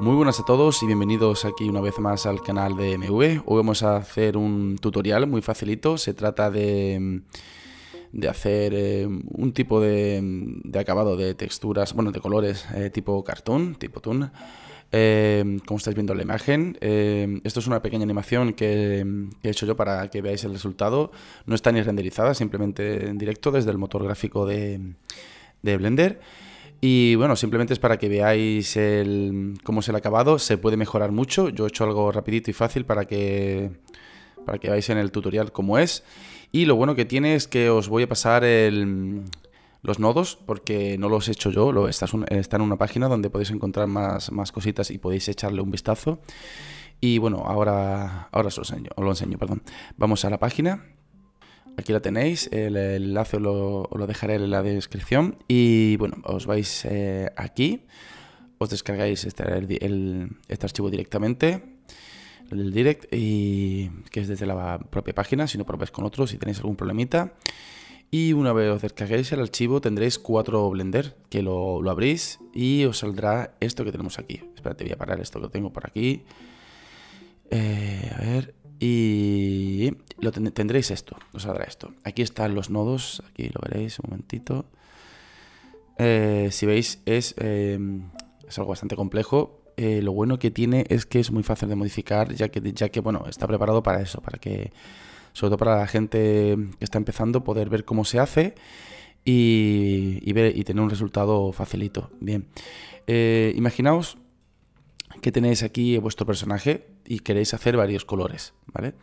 Muy buenas a todos y bienvenidos aquí una vez más al canal de MV. Hoy vamos a hacer un tutorial muy facilito. Se trata de, de hacer eh, un tipo de, acabado de texturas, bueno, de colores eh, tipo cartón, tipo Tune, eh, como estáis viendo en la imagen, esto es una pequeña animación que, he hecho yo para que veáis el resultado. No está ni renderizada, simplemente en directo desde el motor gráfico de, de Blender. Y bueno, simplemente es para que veáis cómo es el acabado. Se puede mejorar mucho. Yo he hecho algo rapidito y fácil para que, para que veáis en el tutorial cómo es. Y lo bueno que tiene es que os voy a pasar los nodos, porque no los he hecho yo. Lo, está, está, en una página donde podéis encontrar más, cositas y podéis echarle un vistazo. Y bueno, ahora, ahora os lo enseño, perdón. Vamos a la página. Aquí la tenéis, el enlace os lo, dejaré en la descripción. Y bueno, os vais eh, aquí, os descargáis este, este archivo directamente, el direct, y que es desde la propia página, si no probáis con otro, si tenéis algún problemita. Y una vez os descarguéis el archivo tendréis cuatro Blender, que lo, abrís y os saldrá esto que tenemos aquí. Espérate, voy a parar esto que tengo por aquí. Eh, a ver, y lo tendréis esto, os saldrá esto. Aquí están los nodos, aquí lo veréis un momentito. Eh, si veis, es, em, es, algo bastante complejo. Eh, lo bueno que tiene es que es muy fácil de modificar, ya que, ya que bueno, está preparado para eso, para que, sobre todo para la gente que está empezando, poder ver cómo se hace y, y ver, y tener un resultado facilito. Bien, eh, imaginaos que tenéis aquí vuestro personaje y queréis hacer varios colores. ¿vale?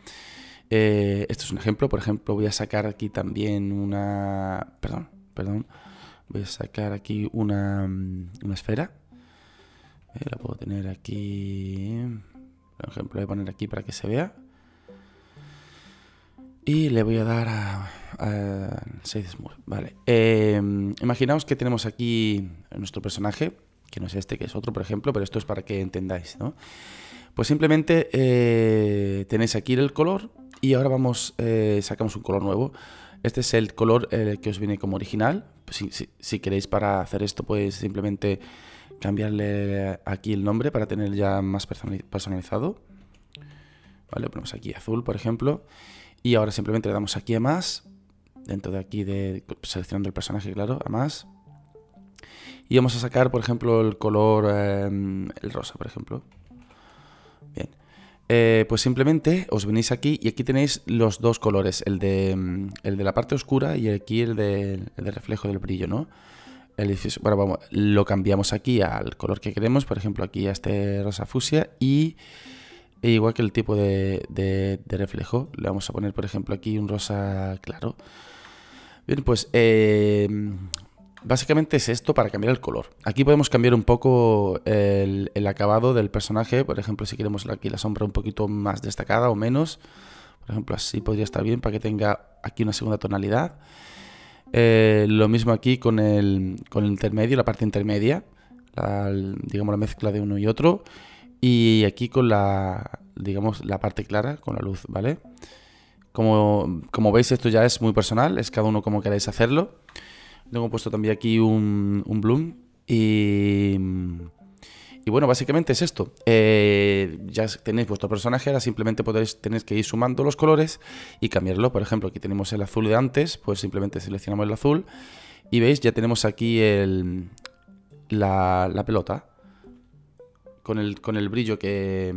Eh, esto es un ejemplo, por ejemplo, voy a sacar aquí también una... Perdón, perdón. Voy a sacar aquí una, mm, esfera. Eh, la puedo tener aquí... Por ejemplo, voy a poner aquí para que se vea. Y le voy a dar a, 6 Vale. Eh, imaginaos que tenemos aquí nuestro personaje, que no es este, que es otro, por ejemplo, pero esto es para que entendáis, ¿no? Pues simplemente eh, tenéis aquí el color y ahora vamos, eh, sacamos un color nuevo. Este es el color eh, que os viene como original. si, queréis para hacer esto, pues simplemente cambiarle aquí el nombre para tener ya más personalizado. Vale, ponemos aquí azul, por ejemplo. Y ahora simplemente le damos aquí a más. Dentro de aquí, de, seleccionando el personaje, claro, a más. Y vamos a sacar, por ejemplo, el color, em, el rosa, por ejemplo. Eh, pues simplemente os venís aquí y aquí tenéis los dos colores, el de, mm, el de la parte oscura y aquí el de, de reflejo del brillo, ¿no? El, bueno, vamos, lo cambiamos aquí al color que queremos, por ejemplo aquí a este rosa fusia y e igual que el tipo de, reflejo, le vamos a poner por ejemplo aquí un rosa claro. Bien, pues eh, básicamente es esto para cambiar el color. Aquí podemos cambiar un poco el, acabado del personaje, por ejemplo, si queremos aquí la sombra un poquito más destacada o menos. Por ejemplo, así podría estar bien para que tenga aquí una segunda tonalidad. Eh, lo mismo aquí con el, con el, intermedio, la parte intermedia, digamos la mezcla de uno y otro. Y aquí con la, digamos, la parte clara, con la luz, ¿vale? Como, como veis, esto ya es muy personal, es cada uno como queráis hacerlo. Tengo puesto también aquí un, bloom y... Y bueno, básicamente es esto. Eh, ya tenéis vuestro personaje, ahora simplemente podéis, tenéis que ir sumando los colores y cambiarlo. Por ejemplo, aquí tenemos el azul de antes, pues simplemente seleccionamos el azul. Y veis, ya tenemos aquí el, la, la, pelota con el, con el brillo que,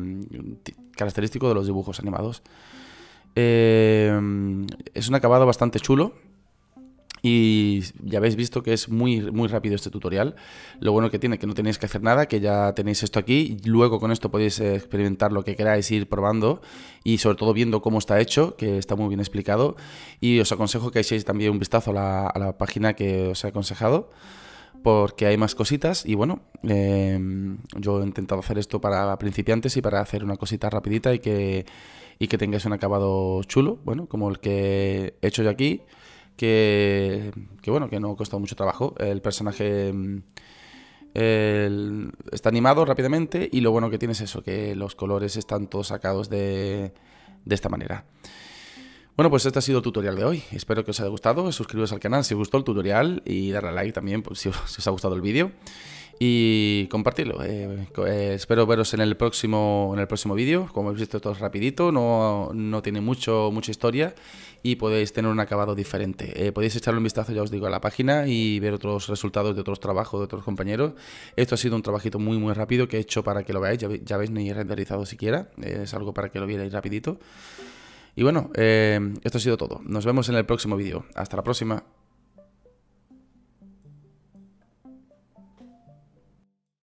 característico de los dibujos animados. Eh, es un acabado bastante chulo y ya habéis visto que es muy, muy rápido este tutorial. Lo bueno que tiene que no tenéis que hacer nada, que ya tenéis esto aquí. Luego con esto podéis experimentar lo que queráis, ir probando y sobre todo viendo cómo está hecho, que está muy bien explicado. Y os aconsejo que echéis también un vistazo a la, página que os he aconsejado porque hay más cositas y bueno, em, yo he intentado hacer esto para principiantes y para hacer una cosita rapidita y que, y que tengáis un acabado chulo, bueno, como el que he hecho yo aquí que, bueno, que no ha costado mucho trabajo. El personaje mm, está animado rápidamente y lo bueno que tiene es eso, que los colores están todos sacados de, de esta manera. Bueno, pues este ha sido el tutorial de hoy. Espero que os haya gustado. Suscribiros al canal si os gustó el tutorial y darle a like también pues, si os ha gustado el vídeo y compartirlo. Eh, eh, espero veros en el próximo, en el próximo vídeo. Como habéis visto, todo es rapidito, no, no tiene mucho, mucha historia y podéis tener un acabado diferente. Eh, podéis echarle un vistazo, ya os digo, a la página y ver otros resultados de otros trabajos, de otros compañeros. Esto ha sido un trabajito muy, muy rápido que he hecho para que lo veáis. Ya, veis, ni renderizado siquiera. es algo para que lo vierais rapidito. Y bueno, esto ha sido todo. Nos vemos en el próximo vídeo. Hasta la próxima.